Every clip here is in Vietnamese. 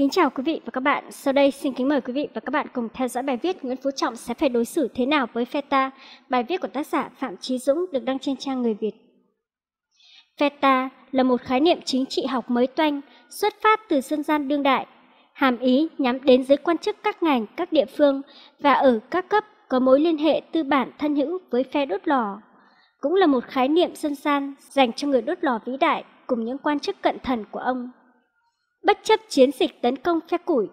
kính chào quý vị và các bạn. Sau đây xin kính mời quý vị và các bạn cùng theo dõi bài viết Nguyễn Phú Trọng sẽ phải đối xử thế nào với FETA. Bài viết của tác giả Phạm Chí Dũng được đăng trên trang Người Việt. FETA là một khái niệm chính trị học mới toanh, xuất phát từ dân gian đương đại. Hàm ý nhắm đến giới quan chức các ngành, các địa phương và ở các cấp có mối liên hệ tư bản thân hữu với phe đốt lò. Cũng là một khái niệm dân gian dành cho người đốt lò vĩ đại cùng những quan chức cận thần của ông bất chấp chiến dịch tấn công phe củi,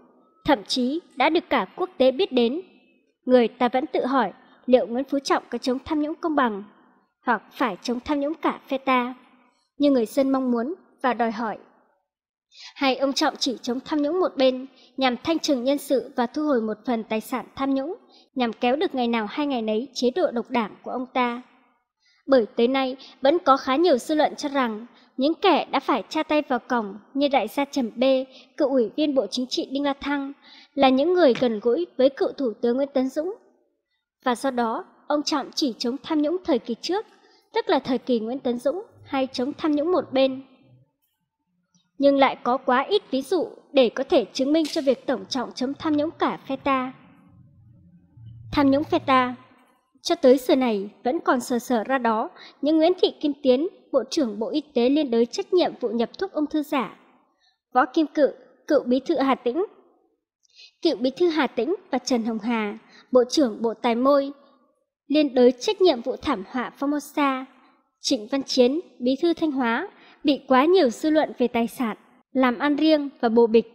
thậm chí đã được cả quốc tế biết đến. Người ta vẫn tự hỏi liệu Nguyễn Phú Trọng có chống tham nhũng công bằng, hoặc phải chống tham nhũng cả phe ta, như người dân mong muốn và đòi hỏi. Hay ông Trọng chỉ chống tham nhũng một bên nhằm thanh trừng nhân sự và thu hồi một phần tài sản tham nhũng nhằm kéo được ngày nào hai ngày nấy chế độ độc đảng của ông ta. Bởi tới nay vẫn có khá nhiều dư luận cho rằng những kẻ đã phải tra tay vào cổng như đại gia Trầm B, cựu ủy viên Bộ Chính trị Đinh La Thăng, là những người gần gũi với cựu Thủ tướng Nguyễn Tấn Dũng. Và do đó, ông Trọng chỉ chống tham nhũng thời kỳ trước, tức là thời kỳ Nguyễn Tấn Dũng hay chống tham nhũng một bên. Nhưng lại có quá ít ví dụ để có thể chứng minh cho việc Tổng Trọng chống tham nhũng cả phe ta. Tham nhũng phe ta cho tới giờ này vẫn còn sờ sờ ra đó những Nguyễn Thị Kim Tiến, Bộ trưởng Bộ Y tế liên đới trách nhiệm vụ nhập thuốc ung thư giả. Võ Kim Cự, cựu bí thư Hà Tĩnh. Cựu bí thư Hà Tĩnh và Trần Hồng Hà, Bộ trưởng Bộ Tài Môi, liên đới trách nhiệm vụ thảm họa Formosa. Trịnh Văn Chiến, bí thư Thanh Hóa, bị quá nhiều dư luận về tài sản, làm ăn riêng và bộ bịch.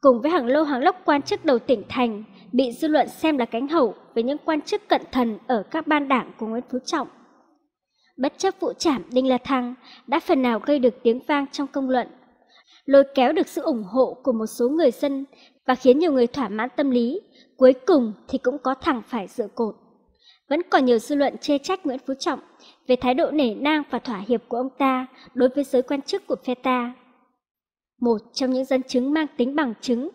Cùng với hàng lô hàng lốc quan chức đầu tỉnh thành, bị dư luận xem là cánh hậu với những quan chức cận thần ở các ban đảng của Nguyễn Phú Trọng. Bất chấp vụ trảm Đinh La Thăng đã phần nào gây được tiếng vang trong công luận, lôi kéo được sự ủng hộ của một số người dân và khiến nhiều người thỏa mãn tâm lý, cuối cùng thì cũng có thẳng phải dựa cột. Vẫn còn nhiều dư luận chê trách Nguyễn Phú Trọng về thái độ nể nang và thỏa hiệp của ông ta đối với giới quan chức của phe ta. Một trong những dân chứng mang tính bằng chứng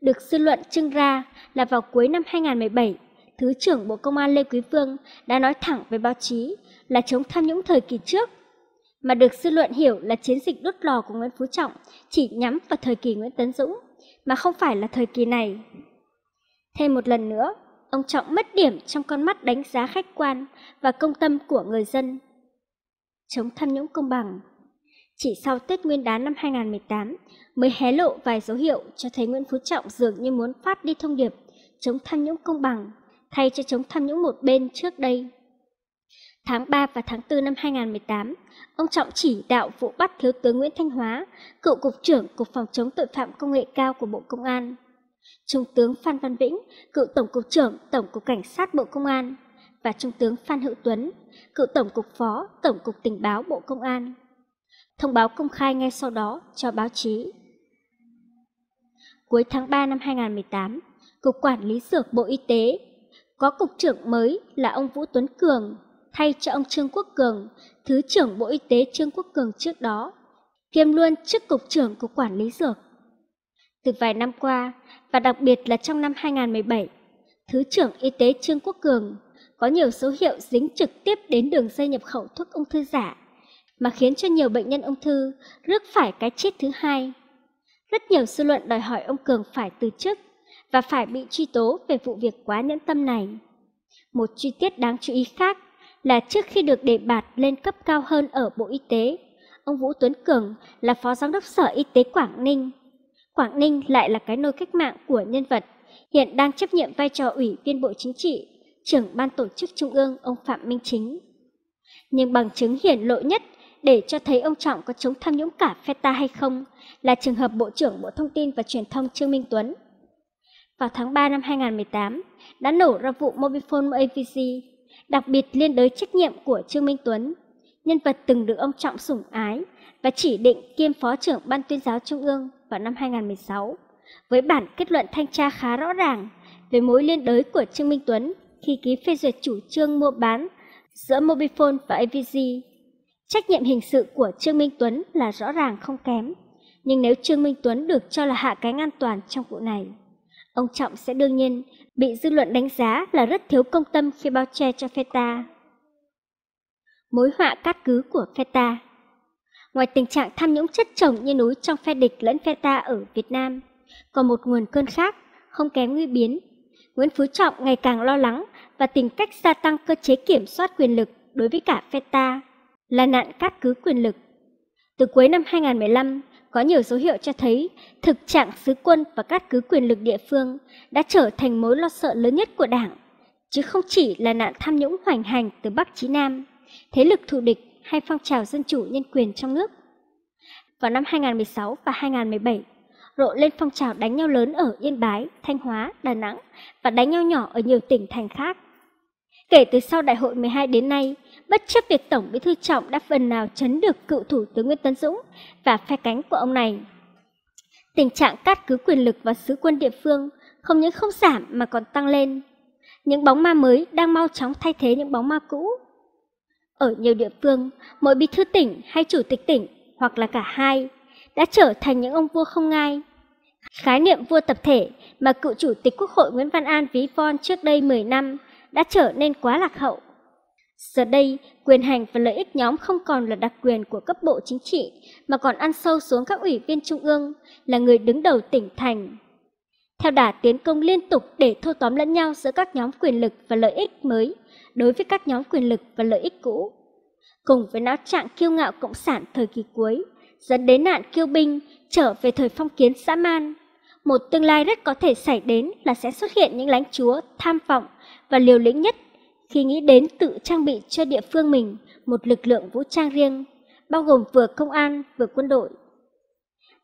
được dư luận trưng ra là vào cuối năm 2017, Thứ trưởng Bộ Công an Lê Quý Vương đã nói thẳng với báo chí là chống tham nhũng thời kỳ trước, mà được dư luận hiểu là chiến dịch đốt lò của Nguyễn Phú Trọng chỉ nhắm vào thời kỳ Nguyễn Tấn Dũng, mà không phải là thời kỳ này. Thêm một lần nữa, ông Trọng mất điểm trong con mắt đánh giá khách quan và công tâm của người dân. Chống tham nhũng công bằng chỉ sau Tết Nguyên đán năm 2018 mới hé lộ vài dấu hiệu cho thấy Nguyễn Phú Trọng dường như muốn phát đi thông điệp chống tham nhũng công bằng thay cho chống tham nhũng một bên trước đây. Tháng 3 và tháng 4 năm 2018, ông Trọng chỉ đạo vụ bắt Thiếu tướng Nguyễn Thanh Hóa, cựu Cục trưởng Cục Phòng chống tội phạm công nghệ cao của Bộ Công an. Trung tướng Phan Văn Vĩnh, cựu Tổng cục trưởng Tổng cục Cảnh sát Bộ Công an và Trung tướng Phan Hữu Tuấn, cựu Tổng cục Phó Tổng cục Tình báo Bộ Công an thông báo công khai ngay sau đó cho báo chí. Cuối tháng 3 năm 2018, Cục Quản lý Dược Bộ Y tế có Cục trưởng mới là ông Vũ Tuấn Cường thay cho ông Trương Quốc Cường, Thứ trưởng Bộ Y tế Trương Quốc Cường trước đó, kiêm luôn chức Cục trưởng Cục Quản lý Dược. Từ vài năm qua, và đặc biệt là trong năm 2017, Thứ trưởng Y tế Trương Quốc Cường có nhiều dấu hiệu dính trực tiếp đến đường dây nhập khẩu thuốc ung thư giả mà khiến cho nhiều bệnh nhân ung thư rước phải cái chết thứ hai. Rất nhiều dư luận đòi hỏi ông Cường phải từ chức và phải bị truy tố về vụ việc quá nhẫn tâm này. Một chi tiết đáng chú ý khác là trước khi được đề bạt lên cấp cao hơn ở Bộ Y tế, ông Vũ Tuấn Cường là Phó Giám đốc Sở Y tế Quảng Ninh. Quảng Ninh lại là cái nôi cách mạng của nhân vật, hiện đang chấp nhiệm vai trò Ủy viên Bộ Chính trị, trưởng Ban Tổ chức Trung ương ông Phạm Minh Chính. Nhưng bằng chứng hiển lộ nhất để cho thấy ông Trọng có chống tham nhũng cả FETA hay không là trường hợp Bộ trưởng Bộ Thông tin và Truyền thông Trương Minh Tuấn. Vào tháng 3 năm 2018, đã nổ ra vụ Mobifone AVC, đặc biệt liên đới trách nhiệm của Trương Minh Tuấn, nhân vật từng được ông Trọng sủng ái và chỉ định kiêm Phó trưởng Ban tuyên giáo Trung ương vào năm 2016, với bản kết luận thanh tra khá rõ ràng về mối liên đới của Trương Minh Tuấn khi ký phê duyệt chủ trương mua bán giữa Mobifone và AVC Trách nhiệm hình sự của Trương Minh Tuấn là rõ ràng không kém, nhưng nếu Trương Minh Tuấn được cho là hạ cánh an toàn trong vụ này, ông Trọng sẽ đương nhiên bị dư luận đánh giá là rất thiếu công tâm khi bao che cho FETA. Mối họa cát cứ của FETA Ngoài tình trạng tham nhũng chất chồng như núi trong phe địch lẫn FETA ở Việt Nam, còn một nguồn cơn khác không kém nguy biến. Nguyễn Phú Trọng ngày càng lo lắng và tìm cách gia tăng cơ chế kiểm soát quyền lực đối với cả FETA là nạn cắt cứ quyền lực. Từ cuối năm 2015, có nhiều dấu hiệu cho thấy thực trạng xứ quân và cắt cứ quyền lực địa phương đã trở thành mối lo sợ lớn nhất của Đảng, chứ không chỉ là nạn tham nhũng hoành hành từ Bắc chí Nam, thế lực thù địch hay phong trào dân chủ nhân quyền trong nước. Vào năm 2016 và 2017, rộ lên phong trào đánh nhau lớn ở Yên Bái, Thanh Hóa, Đà Nẵng và đánh nhau nhỏ ở nhiều tỉnh thành khác. Kể từ sau đại hội 12 đến nay, bất chấp việc Tổng Bí thư Trọng đã phần nào chấn được cựu Thủ tướng Nguyễn Tấn Dũng và phe cánh của ông này. Tình trạng cát cứ quyền lực và sứ quân địa phương không những không giảm mà còn tăng lên. Những bóng ma mới đang mau chóng thay thế những bóng ma cũ. Ở nhiều địa phương, mỗi bí thư tỉnh hay chủ tịch tỉnh hoặc là cả hai đã trở thành những ông vua không ngai. Khái niệm vua tập thể mà cựu chủ tịch Quốc hội Nguyễn Văn An ví von trước đây 10 năm đã trở nên quá lạc hậu. Giờ đây, quyền hành và lợi ích nhóm không còn là đặc quyền của cấp bộ chính trị mà còn ăn sâu xuống các ủy viên trung ương, là người đứng đầu tỉnh thành. Theo đả tiến công liên tục để thâu tóm lẫn nhau giữa các nhóm quyền lực và lợi ích mới đối với các nhóm quyền lực và lợi ích cũ. Cùng với não trạng kiêu ngạo cộng sản thời kỳ cuối, dẫn đến nạn kiêu binh trở về thời phong kiến xã man. Một tương lai rất có thể xảy đến là sẽ xuất hiện những lãnh chúa tham vọng và liều lĩnh nhất khi nghĩ đến tự trang bị cho địa phương mình một lực lượng vũ trang riêng, bao gồm vừa công an vừa quân đội.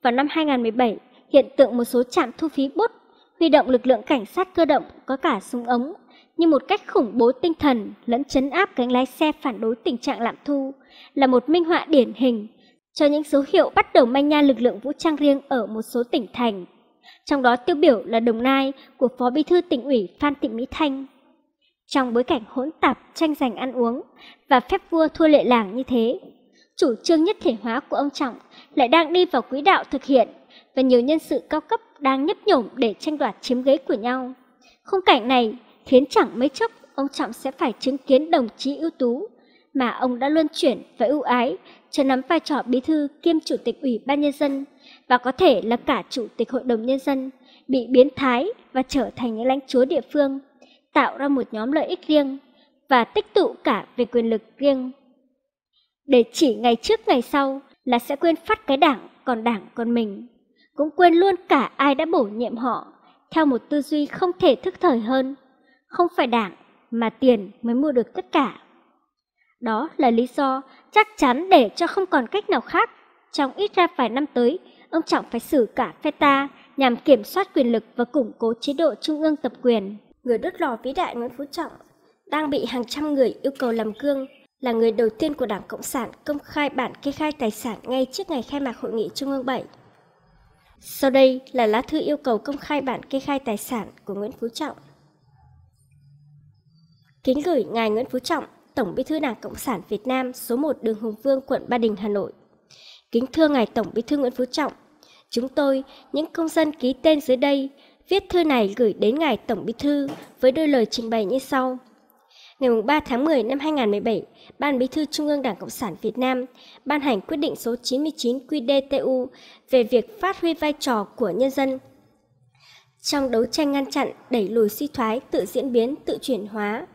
Vào năm 2017, hiện tượng một số trạm thu phí bút huy động lực lượng cảnh sát cơ động có cả súng ống như một cách khủng bố tinh thần lẫn chấn áp cánh lái xe phản đối tình trạng lạm thu là một minh họa điển hình cho những dấu hiệu bắt đầu manh nha lực lượng vũ trang riêng ở một số tỉnh thành. Trong đó tiêu biểu là Đồng Nai của Phó Bí thư tỉnh ủy Phan Thị Mỹ Thanh. Trong bối cảnh hỗn tạp tranh giành ăn uống và phép vua thua lệ làng như thế, chủ trương nhất thể hóa của ông Trọng lại đang đi vào quỹ đạo thực hiện và nhiều nhân sự cao cấp đang nhấp nhổm để tranh đoạt chiếm ghế của nhau. Khung cảnh này khiến chẳng mấy chốc ông Trọng sẽ phải chứng kiến đồng chí ưu tú mà ông đã luân chuyển và ưu ái cho nắm vai trò bí thư kiêm chủ tịch ủy ban nhân dân và có thể là cả chủ tịch hội đồng nhân dân bị biến thái và trở thành những lãnh chúa địa phương tạo ra một nhóm lợi ích riêng và tích tụ cả về quyền lực riêng. Để chỉ ngày trước ngày sau là sẽ quên phát cái đảng còn đảng còn mình, cũng quên luôn cả ai đã bổ nhiệm họ theo một tư duy không thể thức thời hơn, không phải đảng mà tiền mới mua được tất cả. Đó là lý do chắc chắn để cho không còn cách nào khác. Trong ít ra vài năm tới, ông Trọng phải xử cả phe ta nhằm kiểm soát quyền lực và củng cố chế độ trung ương tập quyền người đốt lò vĩ đại Nguyễn Phú Trọng, đang bị hàng trăm người yêu cầu làm gương, là người đầu tiên của Đảng Cộng sản công khai bản kê khai tài sản ngay trước ngày khai mạc Hội nghị Trung ương 7. Sau đây là lá thư yêu cầu công khai bản kê khai tài sản của Nguyễn Phú Trọng. Kính gửi Ngài Nguyễn Phú Trọng, Tổng Bí thư Đảng Cộng sản Việt Nam số 1 đường Hùng Vương, quận Ba Đình, Hà Nội. Kính thưa Ngài Tổng Bí thư Nguyễn Phú Trọng, chúng tôi, những công dân ký tên dưới đây, viết thư này gửi đến Ngài Tổng Bí Thư với đôi lời trình bày như sau. Ngày 3 tháng 10 năm 2017, Ban Bí thư Trung ương Đảng Cộng sản Việt Nam ban hành quyết định số 99 qdtu về việc phát huy vai trò của nhân dân trong đấu tranh ngăn chặn, đẩy lùi suy thoái, tự diễn biến, tự chuyển hóa.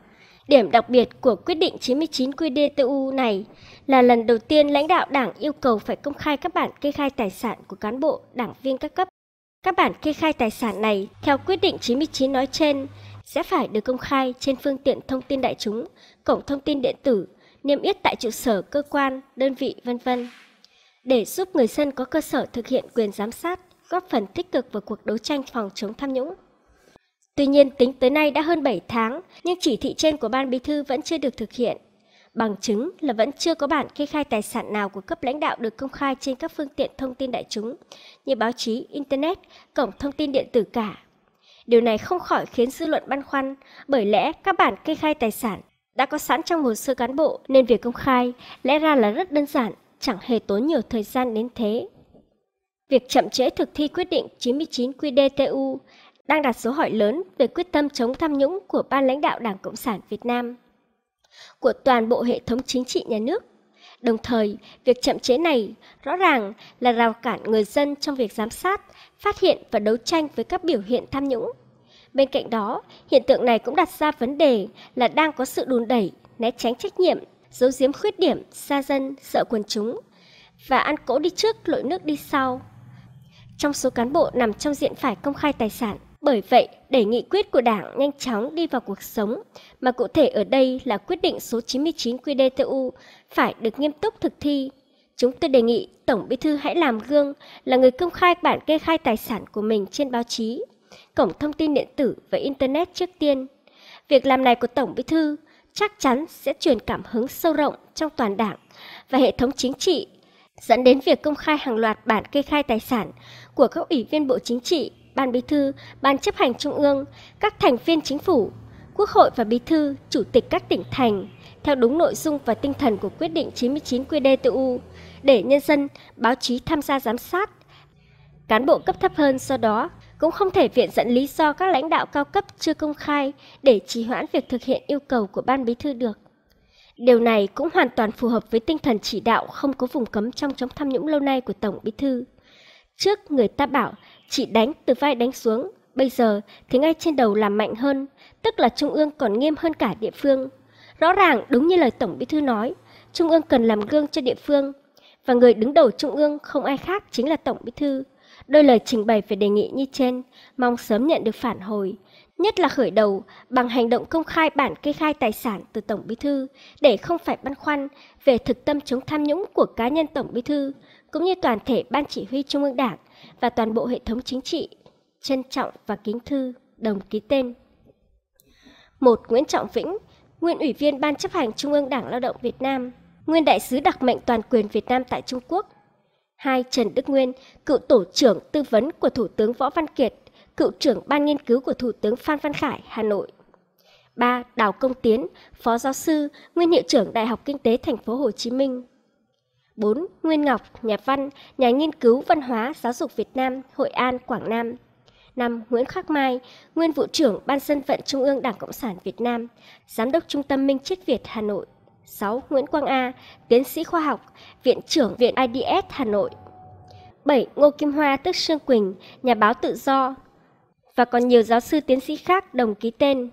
Điểm đặc biệt của quyết định 99 qdtu này là lần đầu tiên lãnh đạo Đảng yêu cầu phải công khai các bản kê khai tài sản của cán bộ, đảng viên các cấp các bản kê khai tài sản này theo quyết định 99 nói trên sẽ phải được công khai trên phương tiện thông tin đại chúng, cổng thông tin điện tử, niêm yết tại trụ sở cơ quan, đơn vị vân vân. Để giúp người dân có cơ sở thực hiện quyền giám sát, góp phần tích cực vào cuộc đấu tranh phòng chống tham nhũng. Tuy nhiên, tính tới nay đã hơn 7 tháng, nhưng chỉ thị trên của Ban Bí thư vẫn chưa được thực hiện. Bằng chứng là vẫn chưa có bản kê khai tài sản nào của cấp lãnh đạo được công khai trên các phương tiện thông tin đại chúng như báo chí, Internet, cổng thông tin điện tử cả. Điều này không khỏi khiến dư luận băn khoăn bởi lẽ các bản kê khai tài sản đã có sẵn trong hồ sơ cán bộ nên việc công khai lẽ ra là rất đơn giản, chẳng hề tốn nhiều thời gian đến thế. Việc chậm trễ thực thi quyết định 99 QDTU đang đặt số hỏi lớn về quyết tâm chống tham nhũng của ban lãnh đạo Đảng Cộng sản Việt Nam của toàn bộ hệ thống chính trị nhà nước. Đồng thời, việc chậm chế này rõ ràng là rào cản người dân trong việc giám sát, phát hiện và đấu tranh với các biểu hiện tham nhũng. Bên cạnh đó, hiện tượng này cũng đặt ra vấn đề là đang có sự đùn đẩy, né tránh trách nhiệm, giấu giếm khuyết điểm, xa dân, sợ quần chúng và ăn cỗ đi trước lội nước đi sau. Trong số cán bộ nằm trong diện phải công khai tài sản, bởi vậy, để nghị quyết của Đảng nhanh chóng đi vào cuộc sống, mà cụ thể ở đây là quyết định số 99 qdtu phải được nghiêm túc thực thi. Chúng tôi đề nghị Tổng Bí thư hãy làm gương là người công khai bản kê khai tài sản của mình trên báo chí, cổng thông tin điện tử và Internet trước tiên. Việc làm này của Tổng Bí thư chắc chắn sẽ truyền cảm hứng sâu rộng trong toàn đảng và hệ thống chính trị, dẫn đến việc công khai hàng loạt bản kê khai tài sản của các ủy viên Bộ Chính trị Ban Bí thư, Ban chấp hành Trung ương, các thành viên chính phủ, Quốc hội và Bí thư, Chủ tịch các tỉnh thành, theo đúng nội dung và tinh thần của quyết định 99 QĐTU, để nhân dân, báo chí tham gia giám sát. Cán bộ cấp thấp hơn do đó cũng không thể viện dẫn lý do các lãnh đạo cao cấp chưa công khai để trì hoãn việc thực hiện yêu cầu của Ban Bí thư được. Điều này cũng hoàn toàn phù hợp với tinh thần chỉ đạo không có vùng cấm trong chống tham nhũng lâu nay của Tổng Bí thư. Trước người ta bảo chỉ đánh từ vai đánh xuống, bây giờ thì ngay trên đầu làm mạnh hơn, tức là trung ương còn nghiêm hơn cả địa phương. Rõ ràng đúng như lời Tổng Bí thư nói, trung ương cần làm gương cho địa phương và người đứng đầu trung ương không ai khác chính là Tổng Bí thư. Đôi lời trình bày về đề nghị như trên, mong sớm nhận được phản hồi, nhất là khởi đầu bằng hành động công khai bản kê khai tài sản từ Tổng Bí thư để không phải băn khoăn về thực tâm chống tham nhũng của cá nhân Tổng Bí thư cũng như toàn thể Ban Chỉ huy Trung ương Đảng và toàn bộ hệ thống chính trị, trân trọng và kính thư đồng ký tên. một Nguyễn Trọng Vĩnh, nguyên Ủy viên Ban chấp hành Trung ương Đảng Lao động Việt Nam, nguyên Đại sứ đặc mệnh toàn quyền Việt Nam tại Trung Quốc. hai Trần Đức Nguyên, cựu Tổ trưởng Tư vấn của Thủ tướng Võ Văn Kiệt, cựu trưởng Ban nghiên cứu của Thủ tướng Phan Văn Khải, Hà Nội. ba Đào Công Tiến, Phó giáo sư, nguyên hiệu trưởng Đại học Kinh tế Thành phố Hồ Chí Minh. 4. Nguyên Ngọc, nhà văn, nhà nghiên cứu văn hóa giáo dục Việt Nam, Hội An, Quảng Nam. 5. Nguyễn Khắc Mai, nguyên vụ trưởng Ban dân vận Trung ương Đảng Cộng sản Việt Nam, Giám đốc Trung tâm Minh Triết Việt Hà Nội. 6. Nguyễn Quang A, tiến sĩ khoa học, Viện trưởng Viện IDS Hà Nội. 7. Ngô Kim Hoa tức Sương Quỳnh, nhà báo tự do và còn nhiều giáo sư tiến sĩ khác đồng ký tên.